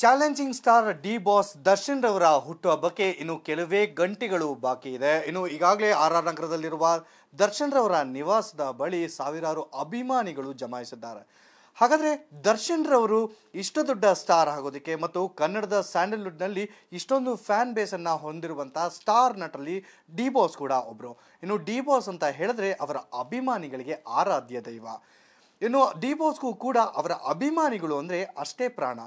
challenging star D boss Darshan ರವರ ಹುಟ್ಟುಹಬ್ಬಕ್ಕೆ ಇನ್ನು ಕೆಲವೇ ಗಂಟೆಗಳು ಬಾಕಿ ಇದೆ ಇನ್ನು ಈಗಾಗಲೇ ಆರ್ ಆರ್ ನಗರದಲ್ಲಿರುವ ದರ್ಶನ್ ರವರ ನಿವಾಸದ ಬಳಿ ಸಾವಿರಾರು ಅಭಿಮಾನಿಗಳು ಜಮಾಯಿಸಿದ್ದಾರೆ ಹಾಗಾದರೆ ದರ್ಶನ್ ರವರು ಇಷ್ಟು ದೊಡ್ಡ ಸ್ಟಾರ್ ಆಗೋದಕ್ಕೆ ಮತ್ತು ಕನ್ನಡದ ಸ್ಯಾಂಡಲ್ವುಡ್ನಲ್ಲಿ ಇಷ್ಟೊಂದು ಫ್ಯಾನ್ ಬೇಸನ್ನು ಹೊಂದಿರುವಂಥ ಸ್ಟಾರ್ ನಟರಲ್ಲಿ ಡಿ ಬಾಸ್ ಕೂಡ ಒಬ್ಬರು ಇನ್ನು ಡಿ ಬಾಸ್ ಅಂತ ಹೇಳಿದ್ರೆ ಅವರ ಅಭಿಮಾನಿಗಳಿಗೆ ಆರಾಧ್ಯ ದೈವ ಇನ್ನು ಡಿ ಬಾಸ್ಗೂ ಕೂಡ ಅವರ ಅಭಿಮಾನಿಗಳು ಅಂದರೆ ಅಷ್ಟೇ ಪ್ರಾಣ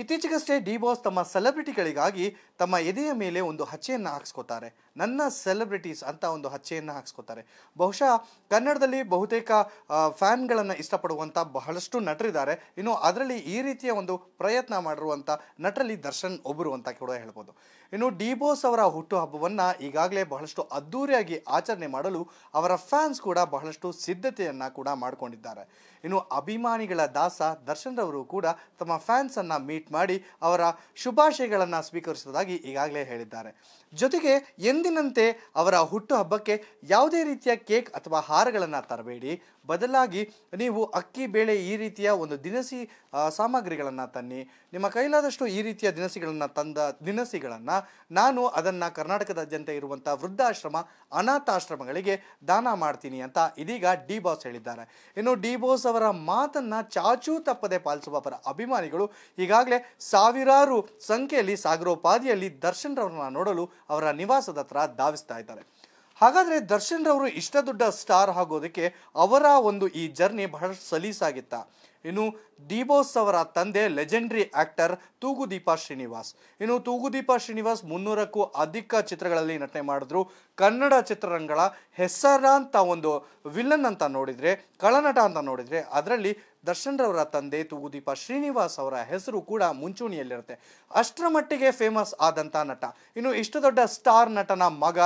ಇತ್ತೀಚೆಗಷ್ಟೇ ಡಿ ಬಾಸ್ ತಮ್ಮ ಸೆಲೆಬ್ರಿಟಿಗಳಿಗಾಗಿ ತಮ್ಮ ಎದೆಯ ಮೇಲೆ ಒಂದು ಹಚ್ಚೆಯನ್ನು ಹಾಕ್ಸ್ಕೊತಾರೆ ನನ್ನ ಸೆಲೆಬ್ರಿಟೀಸ್ ಅಂತ ಒಂದು ಹಚ್ಚೆಯನ್ನು ಹಾಕ್ಸ್ಕೊತಾರೆ ಬಹುಶಃ ಕನ್ನಡದಲ್ಲಿ ಬಹುತೇಕ ಫ್ಯಾನ್ಗಳನ್ನು ಇಷ್ಟಪಡುವಂಥ ಬಹಳಷ್ಟು ನಟರಿದ್ದಾರೆ ಇನ್ನು ಅದರಲ್ಲಿ ಈ ರೀತಿಯ ಒಂದು ಪ್ರಯತ್ನ ಮಾಡಿರುವಂಥ ನಟರಲ್ಲಿ ದರ್ಶನ್ ಒಬ್ಬರು ಅಂತ ಕೂಡ ಹೇಳ್ಬೋದು ಇನ್ನು ಬೋಸ್ ಅವರ ಹುಟ್ಟುಹಬ್ಬವನ್ನು ಈಗಾಗಲೇ ಬಹಳಷ್ಟು ಅದ್ದೂರಿಯಾಗಿ ಆಚರಣೆ ಮಾಡಲು ಅವರ ಫ್ಯಾನ್ಸ್ ಕೂಡ ಬಹಳಷ್ಟು ಸಿದ್ಧತೆಯನ್ನು ಕೂಡ ಮಾಡಿಕೊಂಡಿದ್ದಾರೆ ಇನ್ನು ಅಭಿಮಾನಿಗಳ ದಾಸ ದರ್ಶನ್ ರವರು ಕೂಡ ತಮ್ಮ ಫ್ಯಾನ್ಸನ್ನು ಮೀಟ್ ಮಾಡಿ ಅವರ ಶುಭಾಶಯಗಳನ್ನು ಸ್ವೀಕರಿಸುವುದಾಗಿ ಈಗಾಗಲೇ ಹೇಳಿದ್ದಾರೆ ಜೊತೆಗೆ ಎಂದಿನಂತೆ ಅವರ ಹುಟ್ಟುಹಬ್ಬಕ್ಕೆ ಯಾವುದೇ ರೀತಿಯ ಕೇಕ್ ಅಥವಾ ಹಾರಗಳನ್ನು ತರಬೇಡಿ ಬದಲಾಗಿ ನೀವು ಅಕ್ಕಿ ಬೇಳೆ ಈ ರೀತಿಯ ಒಂದು ದಿನಸಿ ಸಾಮಗ್ರಿಗಳನ್ನು ತನ್ನಿ ನಿಮ್ಮ ಕೈಲಾದಷ್ಟು ಈ ರೀತಿಯ ದಿನಸಿಗಳನ್ನು ತಂದ ದಿನಸಿಗಳನ್ನು ನಾನು ಅದನ್ನು ಕರ್ನಾಟಕದಾದ್ಯಂತ ಇರುವಂಥ ವೃದ್ಧಾಶ್ರಮ ಅನಾಥಾಶ್ರಮಗಳಿಗೆ ದಾನ ಮಾಡ್ತೀನಿ ಅಂತ ಇದೀಗ ಡಿ ಬಾಸ್ ಹೇಳಿದ್ದಾರೆ ಇನ್ನು ಡಿ ಬಾಸ್ ಅವರ ಮಾತನ್ನು ಚಾಚೂ ತಪ್ಪದೆ ಪಾಲಿಸುವ ಅವರ ಅಭಿಮಾನಿಗಳು ಈಗಾಗಲೇ ಸಾವಿರಾರು ಸಂಖ್ಯೆಯಲ್ಲಿ ಸಾಗರೋಪಾದಿಯಲ್ಲಿ ದರ್ಶನ್ರವರನ್ನು ನೋಡಲು ಅವರ ನಿವಾಸದ ಹತ್ರ ಧಾವಿಸ್ತಾ ಇದ್ದಾರೆ ಹಾಗಾದರೆ ದರ್ಶನ್ ರವರು ಇಷ್ಟ ದೊಡ್ಡ ಸ್ಟಾರ್ ಆಗೋದಕ್ಕೆ ಅವರ ಒಂದು ಈ ಜರ್ನಿ ಬಹಳ ಸಲೀಸಾಗಿತ್ತ ಇನ್ನು ಡಿಬೋಸ್ ಅವರ ತಂದೆ ಲೆಜೆಂಡ್ರಿ ಆಕ್ಟರ್ ತೂಗುದೀಪ ಶ್ರೀನಿವಾಸ್ ಇನ್ನು ತೂಗುದೀಪ ಶ್ರೀನಿವಾಸ್ ಮುನ್ನೂರಕ್ಕೂ ಅಧಿಕ ಚಿತ್ರಗಳಲ್ಲಿ ನಟನೆ ಮಾಡಿದ್ರು ಕನ್ನಡ ಚಿತ್ರರಂಗಗಳ ಹೆಸರಾಂತ ಒಂದು ವಿಲನ್ ಅಂತ ನೋಡಿದರೆ ಕಳನಟ ಅಂತ ನೋಡಿದರೆ ಅದರಲ್ಲಿ ದರ್ಶನ್ರವರ ತಂದೆ ತೂಗುದೀಪ ಶ್ರೀನಿವಾಸ್ ಅವರ ಹೆಸರು ಕೂಡ ಮುಂಚೂಣಿಯಲ್ಲಿರುತ್ತೆ ಅಷ್ಟರ ಮಟ್ಟಿಗೆ ಫೇಮಸ್ ಆದಂಥ ನಟ ಇನ್ನು ಇಷ್ಟು ದೊಡ್ಡ ಸ್ಟಾರ್ ನಟನ ಮಗ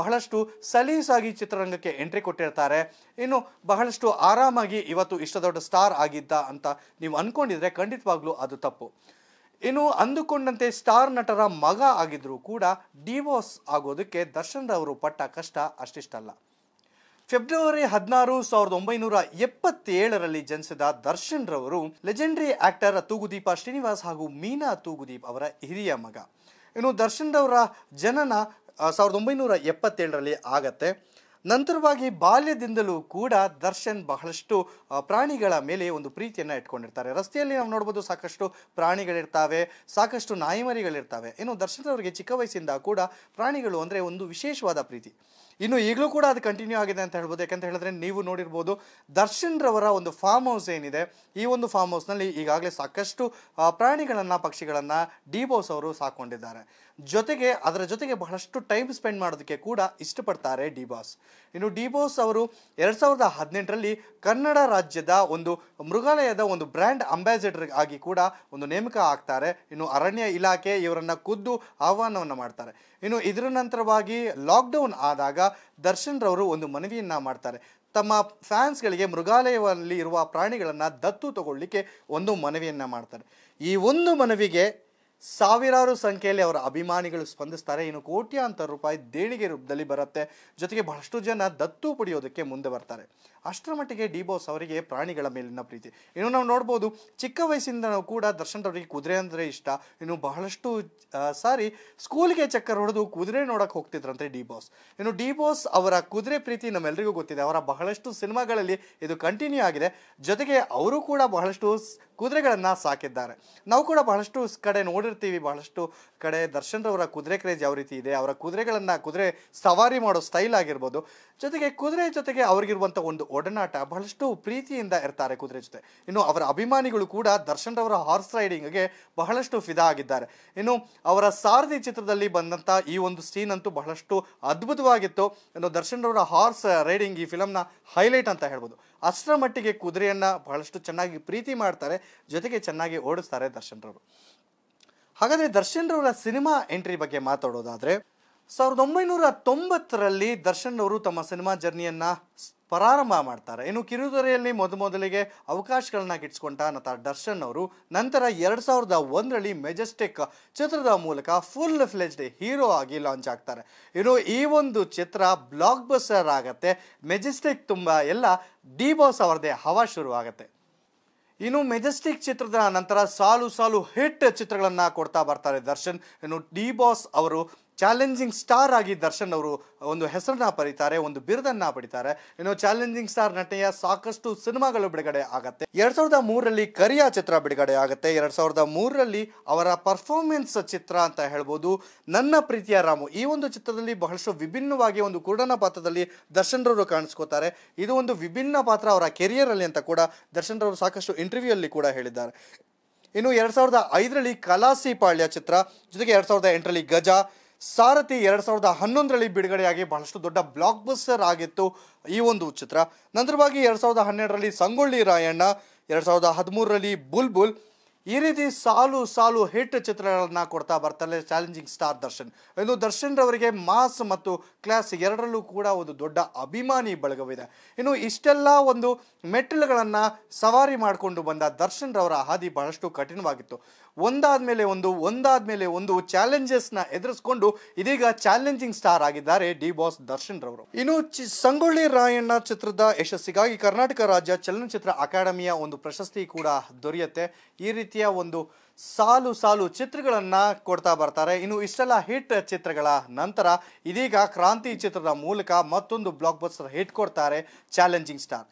ಬಹಳಷ್ಟು ಸಲೀಸಾಗಿ ಚಿತ್ರರಂಗಕ್ಕೆ ಎಂಟ್ರಿ ಕೊಟ್ಟಿರ್ತಾರೆ ಇನ್ನು ಬಹಳಷ್ಟು ಆರಾಮಾಗಿ ಇವತ್ತು ಇಷ್ಟು ದೊಡ್ಡ ಸ್ಟಾರ್ ಆಗಿದ್ದ ಅಂತ ನೀವು ಅಂದ್ಕೊಂಡಿದ್ರೆ ಖಂಡಿತವಾಗ್ಲೂ ಅದು ತಪ್ಪು ಇನ್ನು ಅಂದುಕೊಂಡಂತೆ ಸ್ಟಾರ್ ನಟರ ಮಗ ಆಗಿದ್ರೂ ಕೂಡ ಡಿವೋರ್ಸ್ ಆಗೋದಕ್ಕೆ ದರ್ಶನ್ ರವರು ಪಟ್ಟ ಕಷ್ಟ ಅಷ್ಟಿಷ್ಟಲ್ಲ ಫೆಬ್ರವರಿ ಹದಿನಾರು ಸಾವಿರದ ಒಂಬೈನೂರ ಎಪ್ಪತ್ತೇಳರಲ್ಲಿ ಜನಿಸಿದ ದರ್ಶನ್ ರವರು ಲೆಜೆಂಡರಿ ಆಕ್ಟರ್ ತೂಗುದೀಪ ಶ್ರೀನಿವಾಸ್ ಹಾಗೂ ಮೀನಾ ತೂಗುದೀಪ್ ಅವರ ಹಿರಿಯ ಮಗ ಇನ್ನು ದರ್ಶನ್ ರವರ ಜನನ ಸಾವಿರದ ಒಂಬೈನೂರ ಎಪ್ಪತ್ತೇಳರಲ್ಲಿ ಆಗತ್ತೆ ನಂತರವಾಗಿ ಬಾಲ್ಯದಿಂದಲೂ ಕೂಡ ದರ್ಶನ್ ಬಹಳಷ್ಟು ಪ್ರಾಣಿಗಳ ಮೇಲೆ ಒಂದು ಪ್ರೀತಿಯನ್ನು ಇಟ್ಕೊಂಡಿರ್ತಾರೆ ರಸ್ತೆಯಲ್ಲಿ ನಾವು ನೋಡ್ಬೋದು ಸಾಕಷ್ಟು ಪ್ರಾಣಿಗಳಿರ್ತಾವೆ ಸಾಕಷ್ಟು ನಾಯಿಮರಿಗಳಿರ್ತಾವೆ ಇನ್ನು ದರ್ಶನ್ ಅವರಿಗೆ ಚಿಕ್ಕ ವಯಸ್ಸಿಂದ ಕೂಡ ಪ್ರಾಣಿಗಳು ಅಂದರೆ ಒಂದು ವಿಶೇಷವಾದ ಪ್ರೀತಿ ಇನ್ನು ಈಗಲೂ ಕೂಡ ಅದು ಕಂಟಿನ್ಯೂ ಆಗಿದೆ ಅಂತ ಹೇಳ್ಬೋದು ಯಾಕಂತ ಹೇಳಿದ್ರೆ ನೀವು ನೋಡಿರ್ಬೋದು ದರ್ಶನ್ ರವರ ಒಂದು ಫಾರ್ಮ್ ಹೌಸ್ ಏನಿದೆ ಈ ಒಂದು ಫಾರ್ಮ್ ಹೌಸ್ನಲ್ಲಿ ಈಗಾಗಲೇ ಸಾಕಷ್ಟು ಪ್ರಾಣಿಗಳನ್ನು ಪಕ್ಷಿಗಳನ್ನು ಡಿ ಬಾಸ್ ಅವರು ಸಾಕೊಂಡಿದ್ದಾರೆ ಜೊತೆಗೆ ಅದರ ಜೊತೆಗೆ ಬಹಳಷ್ಟು ಟೈಮ್ ಸ್ಪೆಂಡ್ ಮಾಡೋದಕ್ಕೆ ಕೂಡ ಇಷ್ಟಪಡ್ತಾರೆ ಡಿ ಬಾಸ್ ಇನ್ನು ಡಿ ಬಾಸ್ ಅವರು ಎರಡು ಸಾವಿರದ ಹದಿನೆಂಟರಲ್ಲಿ ಕನ್ನಡ ರಾಜ್ಯದ ಒಂದು ಮೃಗಾಲಯದ ಒಂದು ಬ್ರ್ಯಾಂಡ್ ಅಂಬಾಸಿಡರ್ ಆಗಿ ಕೂಡ ಒಂದು ನೇಮಕ ಆಗ್ತಾರೆ ಇನ್ನು ಅರಣ್ಯ ಇಲಾಖೆ ಇವರನ್ನು ಖುದ್ದು ಆಹ್ವಾನವನ್ನು ಮಾಡ್ತಾರೆ ಇನ್ನು ಇದರ ನಂತರವಾಗಿ ಲಾಕ್ಡೌನ್ ಆದಾಗ ದರ್ಶನ್ರವರು ಒಂದು ಮನವಿಯನ್ನ ಮಾಡ್ತಾರೆ ತಮ್ಮ ಫ್ಯಾನ್ಸ್ಗಳಿಗೆ ಮೃಗಾಲಯದಲ್ಲಿ ಇರುವ ಪ್ರಾಣಿಗಳನ್ನು ದತ್ತು ತಗೊಳ್ಳಿಕ್ಕೆ ಒಂದು ಮನವಿಯನ್ನು ಮಾಡ್ತಾರೆ ಈ ಒಂದು ಮನವಿಗೆ ಸಾವಿರಾರು ಸಂಖ್ಯೆಯಲ್ಲಿ ಅವರ ಅಭಿಮಾನಿಗಳು ಸ್ಪಂದಿಸ್ತಾರೆ ಇನ್ನು ಕೋಟ್ಯಾಂತರ ರೂಪಾಯಿ ದೇಣಿಗೆ ರೂಪದಲ್ಲಿ ಬರುತ್ತೆ ಜೊತೆಗೆ ಬಹಳಷ್ಟು ಜನ ದತ್ತು ಪಡೆಯೋದಕ್ಕೆ ಮುಂದೆ ಬರ್ತಾರೆ ಅಷ್ಟರ ಮಟ್ಟಿಗೆ ಡಿ ಬಾಸ್ ಅವರಿಗೆ ಪ್ರಾಣಿಗಳ ಮೇಲಿನ ಪ್ರೀತಿ ಇನ್ನು ನಾವು ನೋಡ್ಬೋದು ಚಿಕ್ಕ ವಯಸ್ಸಿಂದ ಕೂಡ ದರ್ಶನ್ ಅವರಿಗೆ ಕುದುರೆ ಅಂದರೆ ಇಷ್ಟ ಇನ್ನು ಬಹಳಷ್ಟು ಸಾರಿ ಸ್ಕೂಲ್ಗೆ ಚಕ್ಕರ್ ಹೊಡೆದು ಕುದುರೆ ನೋಡಕ್ಕೆ ಹೋಗ್ತಿದ್ರಂತೆ ಡಿ ಬಾಸ್ ಇನ್ನು ಡಿ ಬಾಸ್ ಅವರ ಕುದುರೆ ಪ್ರೀತಿ ನಮ್ಮೆಲ್ಲರಿಗೂ ಗೊತ್ತಿದೆ ಅವರ ಬಹಳಷ್ಟು ಸಿನಿಮಾಗಳಲ್ಲಿ ಇದು ಕಂಟಿನ್ಯೂ ಆಗಿದೆ ಜೊತೆಗೆ ಅವರು ಕೂಡ ಬಹಳಷ್ಟು ಕುದುರೆಗಳನ್ನು ಸಾಕಿದ್ದಾರೆ ನಾವು ಕೂಡ ಬಹಳಷ್ಟು ಕಡೆ ನೋಡಿರ್ತೀವಿ ಬಹಳಷ್ಟು ಕಡೆ ದರ್ಶನ್ರವರ ಕುದುರೆ ಕ್ರೇಜ್ ಯಾವ ರೀತಿ ಇದೆ ಅವರ ಕುದುರೆಗಳನ್ನು ಕುದುರೆ ಸವಾರಿ ಮಾಡೋ ಸ್ಟೈಲ್ ಆಗಿರ್ಬೋದು ಜೊತೆಗೆ ಕುದುರೆ ಜೊತೆಗೆ ಅವ್ರಿಗಿರುವಂಥ ಒಂದು ಒಡನಾಟ ಬಹಳಷ್ಟು ಪ್ರೀತಿಯಿಂದ ಇರ್ತಾರೆ ಕುದುರೆ ಜೊತೆ ಇನ್ನು ಅವರ ಅಭಿಮಾನಿಗಳು ಕೂಡ ದರ್ಶನ್ರವರ ಹಾರ್ಸ್ ರೈಡಿಂಗ್ಗೆ ಬಹಳಷ್ಟು ಫಿದಾ ಆಗಿದ್ದಾರೆ ಇನ್ನು ಅವರ ಸಾರಥಿ ಚಿತ್ರದಲ್ಲಿ ಬಂದಂಥ ಈ ಒಂದು ಸೀನ್ ಅಂತೂ ಬಹಳಷ್ಟು ಅದ್ಭುತವಾಗಿತ್ತು ಇನ್ನು ದರ್ಶನ್ರವರ ಹಾರ್ಸ್ ರೈಡಿಂಗ್ ಈ ಫಿಲಮ್ನ ಹೈಲೈಟ್ ಅಂತ ಹೇಳ್ಬೋದು ಅಷ್ಟರ ಮಟ್ಟಿಗೆ ಕುದುರೆಯನ್ನು ಬಹಳಷ್ಟು ಚೆನ್ನಾಗಿ ಪ್ರೀತಿ ಮಾಡ್ತಾರೆ ಜೊತೆಗೆ ಚೆನ್ನಾಗಿ ಓಡಿಸ್ತಾರೆ ದರ್ಶನ್ ರವರು ಹಾಗಾದರೆ ದರ್ಶನ್ ರವರ ಸಿನಿಮಾ ಎಂಟ್ರಿ ಬಗ್ಗೆ ಮಾತಾಡೋದಾದರೆ ಸಾವಿರದ ಒಂಬೈನೂರ ತೊಂಬತ್ತರಲ್ಲಿ ದರ್ಶನ್ ಅವರು ತಮ್ಮ ಸಿನಿಮಾ ಜರ್ನಿಯನ್ನು ಪ್ರಾರಂಭ ಮಾಡ್ತಾರೆ ಇನ್ನು ಮೊದ ಮೊದಮೊದಲಿಗೆ ಅವಕಾಶಗಳನ್ನ ಗಿಟ್ಸ್ಕೊಂಡ ನಟ ದರ್ಶನ್ ಅವರು ನಂತರ ಎರಡು ಸಾವಿರದ ಒಂದರಲ್ಲಿ ಮೆಜೆಸ್ಟಿಕ್ ಚಿತ್ರದ ಮೂಲಕ ಫುಲ್ ಫ್ಲೆಜ್ಡ್ ಹೀರೋ ಆಗಿ ಲಾಂಚ್ ಆಗ್ತಾರೆ ಇನ್ನು ಈ ಒಂದು ಚಿತ್ರ ಬ್ಲಾಕ್ ಬಸ್ಟರ್ ಆಗತ್ತೆ ಮೆಜೆಸ್ಟಿಕ್ ತುಂಬ ಎಲ್ಲ ಡಿ ಬಾಸ್ ಅವರದೇ ಹವಾ ಶುರು ಇನ್ನು ಮೆಜೆಸ್ಟಿಕ್ ಚಿತ್ರದ ನಂತರ ಸಾಲು ಸಾಲು ಹಿಟ್ ಚಿತ್ರಗಳನ್ನು ಕೊಡ್ತಾ ಬರ್ತಾರೆ ದರ್ಶನ್ ಇನ್ನು ಡಿ ಬಾಸ್ ಅವರು ಚಾಲೆಂಜಿಂಗ್ ಸ್ಟಾರ್ ಆಗಿ ದರ್ಶನ್ ಅವರು ಒಂದು ಹೆಸರನ್ನ ಪಡಿತಾರೆ ಒಂದು ಬಿರುದನ್ನ ಪಡಿತಾರೆ ಇನ್ನು ಚಾಲೆಂಜಿಂಗ್ ಸ್ಟಾರ್ ನಟನೆಯ ಸಾಕಷ್ಟು ಸಿನಿಮಾಗಳು ಬಿಡುಗಡೆ ಆಗತ್ತೆ ಎರಡ್ ಸಾವಿರದ ಮೂರರಲ್ಲಿ ಕರಿಯಾ ಚಿತ್ರ ಬಿಡುಗಡೆ ಆಗುತ್ತೆ ಎರಡ್ ಸಾವಿರದ ಮೂರರಲ್ಲಿ ಅವರ ಪರ್ಫಾರ್ಮೆನ್ಸ್ ಚಿತ್ರ ಅಂತ ಹೇಳ್ಬೋದು ನನ್ನ ಪ್ರೀತಿಯ ರಾಮು ಈ ಒಂದು ಚಿತ್ರದಲ್ಲಿ ಬಹಳಷ್ಟು ವಿಭಿನ್ನವಾಗಿ ಒಂದು ಕುರುಡನ ಪಾತ್ರದಲ್ಲಿ ದರ್ಶನ್ ರವರು ಕಾಣಿಸ್ಕೋತಾರೆ ಇದು ಒಂದು ವಿಭಿನ್ನ ಪಾತ್ರ ಅವರ ಕೆರಿಯರ್ ಅಲ್ಲಿ ಅಂತ ಕೂಡ ದರ್ಶನ್ ರವರು ಸಾಕಷ್ಟು ಇಂಟರ್ವ್ಯೂ ಅಲ್ಲಿ ಕೂಡ ಹೇಳಿದ್ದಾರೆ ಇನ್ನು ಎರಡ್ ಸಾವಿರದ ಐದರಲ್ಲಿ ಕಲಾಸಿ ಪಾಳ್ಯ ಚಿತ್ರ ಜೊತೆಗೆ ಎರಡ್ ಸಾವಿರದ ಎಂಟರಲ್ಲಿ ಗಜ ಸಾರಥಿ ಎರಡು ಸಾವಿರದ ಹನ್ನೊಂದರಲ್ಲಿ ಬಿಡುಗಡೆಯಾಗಿ ಬಹಳಷ್ಟು ದೊಡ್ಡ ಬ್ಲಾಕ್ ಬಸ್ಟರ್ ಆಗಿತ್ತು ಈ ಒಂದು ಚಿತ್ರ ನಂತರವಾಗಿ ಎರಡು ಸಾವಿರದ ಹನ್ನೆರಡರಲ್ಲಿ ಸಂಗೊಳ್ಳಿ ರಾಯಣ್ಣ ಎರಡು ಸಾವಿರದ ಹದಿಮೂರರಲ್ಲಿ ಬುಲ್ಬುಲ್ ಈ ರೀತಿ ಸಾಲು ಸಾಲು ಹಿಟ್ ಚಿತ್ರಗಳನ್ನು ಕೊಡ್ತಾ ಬರ್ತಾರೆ ಚಾಲೆಂಜಿಂಗ್ ಸ್ಟಾರ್ ದರ್ಶನ್ ಇನ್ನು ದರ್ಶನ್ ರವರಿಗೆ ಮಾಸ್ ಮತ್ತು ಕ್ಲಾಸ್ ಎರಡರಲ್ಲೂ ಕೂಡ ಒಂದು ದೊಡ್ಡ ಅಭಿಮಾನಿ ಬಳಗವಿದೆ ಇನ್ನು ಇಷ್ಟೆಲ್ಲ ಒಂದು ಮೆಟ್ಟಿಲುಗಳನ್ನು ಸವಾರಿ ಮಾಡಿಕೊಂಡು ಬಂದ ದರ್ಶನ್ ರವರ ಹಾದಿ ಬಹಳಷ್ಟು ಕಠಿಣವಾಗಿತ್ತು ಒಂದಾದ ಮೇಲೆ ಒಂದು ಒಂದಾದ ಮೇಲೆ ಒಂದು ಚಾಲೆಂಜಸ್ನ ಎದುರಿಸಿಕೊಂಡು ಇದೀಗ ಚಾಲೆಂಜಿಂಗ್ ಸ್ಟಾರ್ ಆಗಿದ್ದಾರೆ ಡಿ ಬಾಸ್ ದರ್ಶನ್ ರವರು ಇನ್ನು ಸಂಗೊಳ್ಳಿ ರಾಯಣ್ಣ ಚಿತ್ರದ ಯಶಸ್ಸಿಗಾಗಿ ಕರ್ನಾಟಕ ರಾಜ್ಯ ಚಲನಚಿತ್ರ ಅಕಾಡೆಮಿಯ ಒಂದು ಪ್ರಶಸ್ತಿ ಕೂಡ ದೊರೆಯುತ್ತೆ ಈ ರೀತಿ ರೀತಿಯ ಒಂದು ಸಾಲು ಸಾಲು ಚಿತ್ರಗಳನ್ನು ಕೊಡ್ತಾ ಬರ್ತಾರೆ ಇನ್ನು ಇಷ್ಟೆಲ್ಲ ಹಿಟ್ ಚಿತ್ರಗಳ ನಂತರ ಇದೀಗ ಕ್ರಾಂತಿ ಚಿತ್ರದ ಮೂಲಕ ಮತ್ತೊಂದು ಬ್ಲಾಕ್ ಬಸ್ಟರ್ ಹಿಟ್ ಕೊಡ್ತಾರೆ ಚಾಲೆಂಜಿಂಗ್ ಸ್ಟಾರ್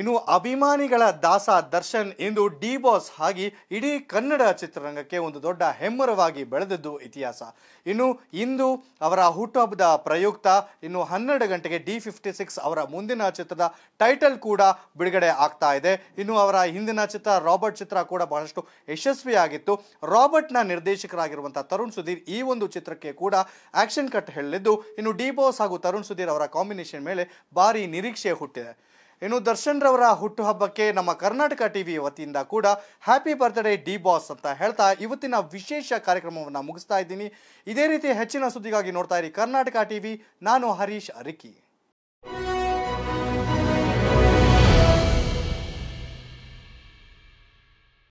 ಇನ್ನು ಅಭಿಮಾನಿಗಳ ದಾಸ ದರ್ಶನ್ ಇಂದು ಡಿ ಬಾಸ್ ಆಗಿ ಇಡೀ ಕನ್ನಡ ಚಿತ್ರರಂಗಕ್ಕೆ ಒಂದು ದೊಡ್ಡ ಹೆಮ್ಮರವಾಗಿ ಬೆಳೆದದ್ದು ಇತಿಹಾಸ ಇನ್ನು ಇಂದು ಅವರ ಹುಟ್ಟುಹಬ್ಬದ ಪ್ರಯುಕ್ತ ಇನ್ನು ಹನ್ನೆರಡು ಗಂಟೆಗೆ ಡಿ ಫಿಫ್ಟಿ ಸಿಕ್ಸ್ ಅವರ ಮುಂದಿನ ಚಿತ್ರದ ಟೈಟಲ್ ಕೂಡ ಬಿಡುಗಡೆ ಆಗ್ತಾ ಇದೆ ಇನ್ನು ಅವರ ಹಿಂದಿನ ಚಿತ್ರ ರಾಬರ್ಟ್ ಚಿತ್ರ ಕೂಡ ಬಹಳಷ್ಟು ಯಶಸ್ವಿಯಾಗಿತ್ತು ರಾಬರ್ಟ್ನ ನಿರ್ದೇಶಕರಾಗಿರುವಂಥ ತರುಣ್ ಸುಧೀರ್ ಈ ಒಂದು ಚಿತ್ರಕ್ಕೆ ಕೂಡ ಆಕ್ಷನ್ ಕಟ್ ಹೇಳಿದ್ದು ಇನ್ನು ಡಿ ಬಾಸ್ ಹಾಗೂ ತರುಣ್ ಸುಧೀರ್ ಅವರ ಕಾಂಬಿನೇಷನ್ ಮೇಲೆ ಭಾರಿ ನಿರೀಕ್ಷೆ ಹುಟ್ಟಿದೆ ಇನ್ನು ದರ್ಶನ್ ರವರ ಹುಟ್ಟುಹಬ್ಬಕ್ಕೆ ನಮ್ಮ ಕರ್ನಾಟಕ ಟಿವಿ ವತಿಯಿಂದ ಕೂಡ ಹ್ಯಾಪಿ ಬರ್ತ್ಡೇ ಡಿ ಬಾಸ್ ಅಂತ ಹೇಳ್ತಾ ಇವತ್ತಿನ ವಿಶೇಷ ಕಾರ್ಯಕ್ರಮವನ್ನು ಮುಗಿಸ್ತಾ ಇದ್ದೀನಿ ಇದೇ ರೀತಿ ಹೆಚ್ಚಿನ ಸುದ್ದಿಗಾಗಿ ನೋಡ್ತಾ ಇರಿ ಕರ್ನಾಟಕ ಟಿವಿ ನಾನು ಹರೀಶ್ ಅರಿಕಿ